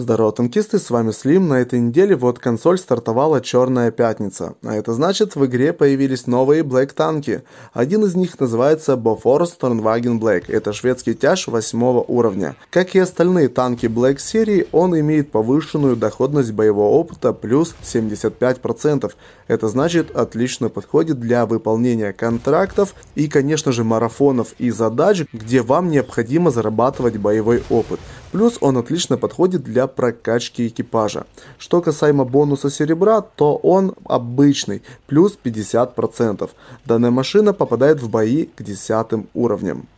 Здорово, танкисты, с вами Слим. На этой неделе вот консоль стартовала «Черная пятница». А это значит, в игре появились новые Black танки. Один из них называется Bofors Stormwagen Black. Это шведский тяж 8 уровня. Как и остальные танки Black серии, он имеет повышенную доходность боевого опыта плюс 75%. Это значит, отлично подходит для выполнения контрактов и, конечно же, марафонов и задач, где вам необходимо зарабатывать боевой опыт. Плюс он отлично подходит для прокачки экипажа. Что касаемо бонуса серебра, то он обычный, плюс 50%. Данная машина попадает в бои к 10 уровням.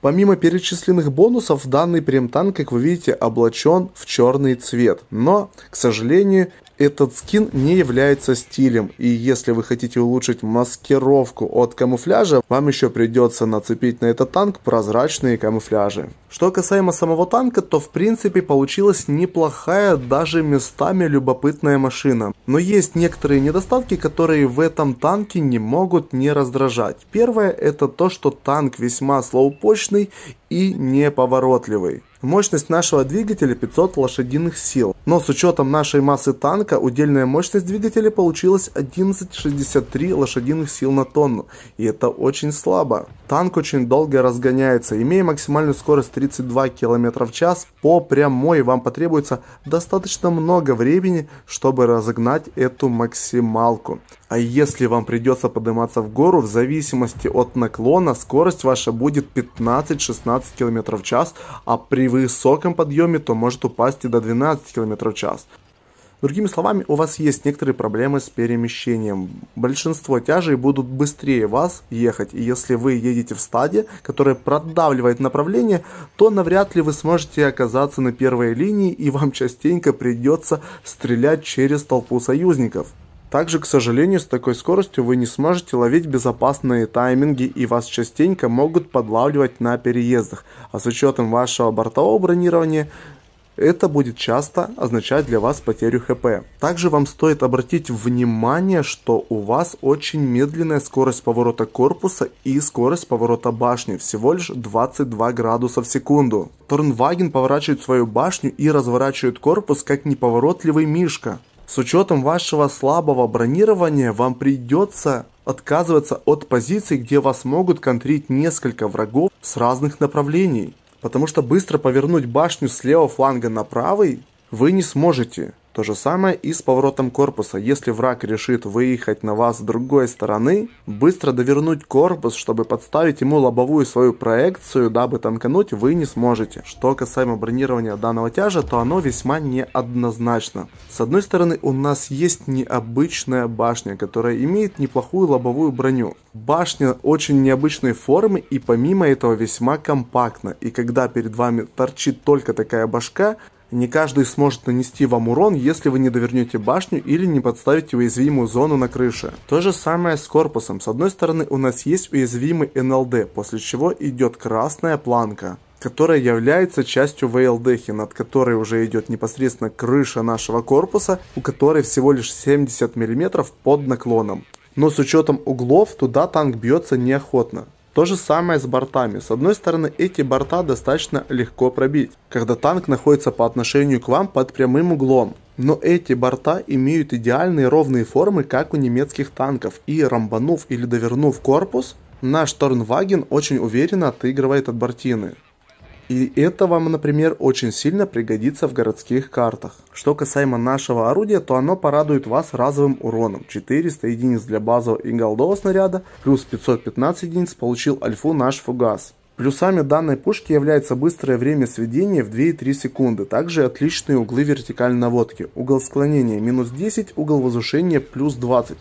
Помимо перечисленных бонусов, данный танк, как вы видите, облачен в черный цвет. Но, к сожалению, этот скин не является стилем, и если вы хотите улучшить маскировку от камуфляжа, вам еще придется нацепить на этот танк прозрачные камуфляжи. Что касаемо самого танка, то в принципе получилась неплохая, даже местами любопытная машина. Но есть некоторые недостатки, которые в этом танке не могут не раздражать. Первое это то, что танк весьма слоупочный и неповоротливый. Мощность нашего двигателя 500 лошадиных сил. Но с учетом нашей массы танка, удельная мощность двигателя получилась 11,63 лошадиных сил на тонну. И это очень слабо. Танк очень долго разгоняется. Имея максимальную скорость 32 км в час, по прямой вам потребуется достаточно много времени, чтобы разогнать эту максималку. А если вам придется подниматься в гору, в зависимости от наклона, скорость ваша будет 15-16 км в час, а при высоком подъеме то может упасть и до 12 км в час. Другими словами, у вас есть некоторые проблемы с перемещением. Большинство тяжей будут быстрее вас ехать, и если вы едете в стаде, которая продавливает направление, то навряд ли вы сможете оказаться на первой линии, и вам частенько придется стрелять через толпу союзников. Также, к сожалению, с такой скоростью вы не сможете ловить безопасные тайминги и вас частенько могут подлавливать на переездах. А с учетом вашего бортового бронирования, это будет часто означать для вас потерю ХП. Также вам стоит обратить внимание, что у вас очень медленная скорость поворота корпуса и скорость поворота башни, всего лишь 22 градуса в секунду. Торнваген поворачивает свою башню и разворачивает корпус как неповоротливый мишка. С учетом вашего слабого бронирования вам придется отказываться от позиций, где вас могут контрить несколько врагов с разных направлений. Потому что быстро повернуть башню с левого фланга на правый вы не сможете. То же самое и с поворотом корпуса. Если враг решит выехать на вас с другой стороны, быстро довернуть корпус, чтобы подставить ему лобовую свою проекцию, дабы танкануть, вы не сможете. Что касаемо бронирования данного тяжа, то оно весьма неоднозначно. С одной стороны, у нас есть необычная башня, которая имеет неплохую лобовую броню. Башня очень необычной формы и помимо этого весьма компактна. И когда перед вами торчит только такая башка, не каждый сможет нанести вам урон, если вы не довернете башню или не подставите уязвимую зону на крыше. То же самое с корпусом. С одной стороны у нас есть уязвимый НЛД, после чего идет красная планка которая является частью ВЛДхи, над которой уже идет непосредственно крыша нашего корпуса, у которой всего лишь 70 мм под наклоном. Но с учетом углов туда танк бьется неохотно. То же самое с бортами. С одной стороны, эти борта достаточно легко пробить, когда танк находится по отношению к вам под прямым углом. Но эти борта имеют идеальные ровные формы, как у немецких танков, и рамбанув или довернув корпус, наш Торнваген очень уверенно отыгрывает от бортины. И это вам, например, очень сильно пригодится в городских картах. Что касаемо нашего орудия, то оно порадует вас разовым уроном. 400 единиц для базового и голдового снаряда, плюс 515 единиц получил альфу наш фугас. Плюсами данной пушки является быстрое время сведения в 2,3 секунды, также отличные углы вертикальной наводки, угол склонения минус 10, угол возвышения плюс 20.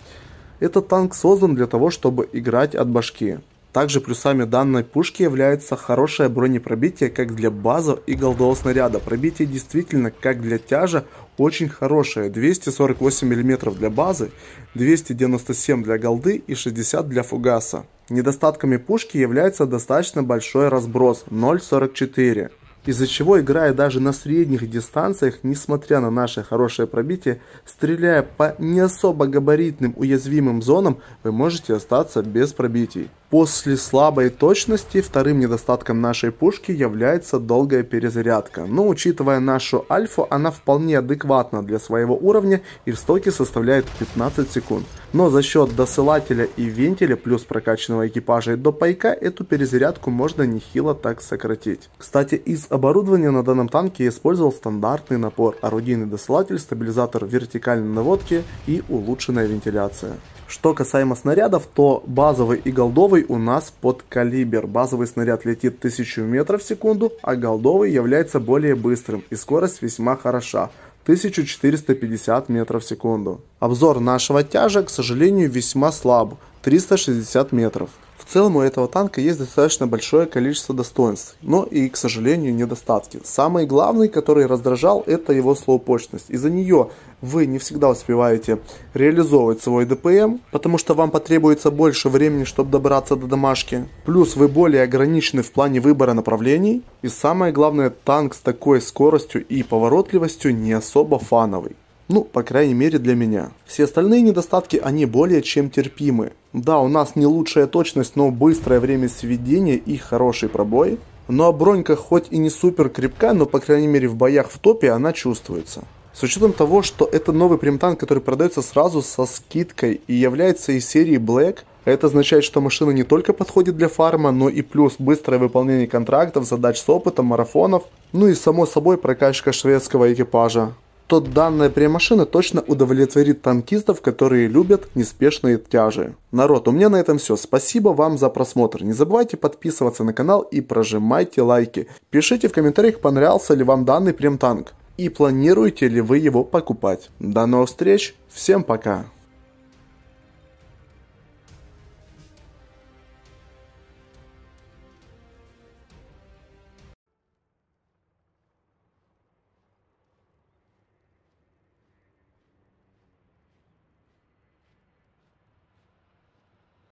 Этот танк создан для того, чтобы играть от башки. Также плюсами данной пушки является хорошее бронепробитие как для базов и голдового снаряда. Пробитие действительно как для тяжа очень хорошее. 248 мм для базы, 297 для голды и 60 для фугаса. Недостатками пушки является достаточно большой разброс 0.44 из-за чего, играя даже на средних дистанциях, несмотря на наше хорошее пробитие, стреляя по не особо габаритным уязвимым зонам, вы можете остаться без пробитий. После слабой точности вторым недостатком нашей пушки является долгая перезарядка, но учитывая нашу альфу, она вполне адекватна для своего уровня и в стоке составляет 15 секунд. Но за счет досылателя и вентиля плюс прокачанного экипажа и пайка эту перезарядку можно нехило так сократить. Кстати, из оборудования на данном танке я использовал стандартный напор, орудийный досылатель, стабилизатор вертикальной наводки и улучшенная вентиляция. Что касаемо снарядов, то базовый и голдовый у нас под калибер. Базовый снаряд летит 1000 метров в секунду, а голдовый является более быстрым и скорость весьма хороша. 1450 метров в секунду. Обзор нашего тяжа, к сожалению, весьма слаб. 360 метров. В целом у этого танка есть достаточно большое количество достоинств, но и, к сожалению, недостатки. Самый главный, который раздражал, это его слоупочность. Из-за нее вы не всегда успеваете реализовывать свой ДПМ, потому что вам потребуется больше времени, чтобы добраться до домашки. Плюс вы более ограничены в плане выбора направлений. И самое главное, танк с такой скоростью и поворотливостью не особо фановый. Ну, по крайней мере для меня. Все остальные недостатки, они более чем терпимы. Да, у нас не лучшая точность, но быстрое время сведения и хороший пробой. Ну а бронька хоть и не супер крепка, но по крайней мере в боях в топе она чувствуется. С учетом того, что это новый примтан, который продается сразу со скидкой и является из серии Black, это означает, что машина не только подходит для фарма, но и плюс быстрое выполнение контрактов, задач с опытом, марафонов, ну и само собой прокачка шведского экипажа. То данная премашина точно удовлетворит танкистов, которые любят неспешные тяжи. Народ, у меня на этом все. Спасибо вам за просмотр. Не забывайте подписываться на канал и прожимайте лайки. Пишите в комментариях, понравился ли вам данный премтанк и планируете ли вы его покупать. До новых встреч, всем пока!